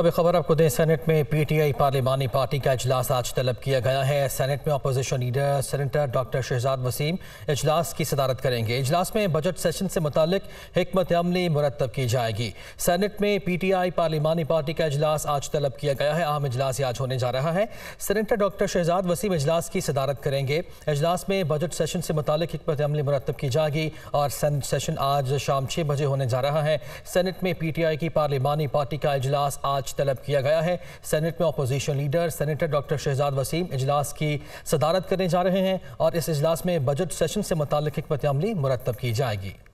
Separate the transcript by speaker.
Speaker 1: अब एक खबर आपको दें सेनेट में पीटीआई पार्लिमानी पार्टी का अजलास आज तलब किया गया है सेनेट में opposition leader senator doctor Shahzad Waseem अजलास की सदारत करेंगे अजलास में बजट सेशन से मुतक हमत अमली मुरतब की जाएगी सेनेट में पीटीआई पार्लिमानी पार्टी का अजलास आज तलब किया गया है अहम अजलास आज होने जा रहा है सेनेटर डॉक्टर शहजाद वसीम अजलास की सदारत करेंगे अजलास में बजट सेशन से मुतक हमत अमली मुरतब की जाएगी और सेनेट सेशन आज शाम छः बजे होने जा रहा है सेनेट में पी टी आई की पार्लिमानी पार्टी का अजलास आज तलब किया गया है सेनेट में opposition leader senator doctor Shahzad Waseem इजलास की सदारत करने जा रहे हैं और इस इजलास में बजट सेशन से मुतल हमत अमली मुरतब की जाएगी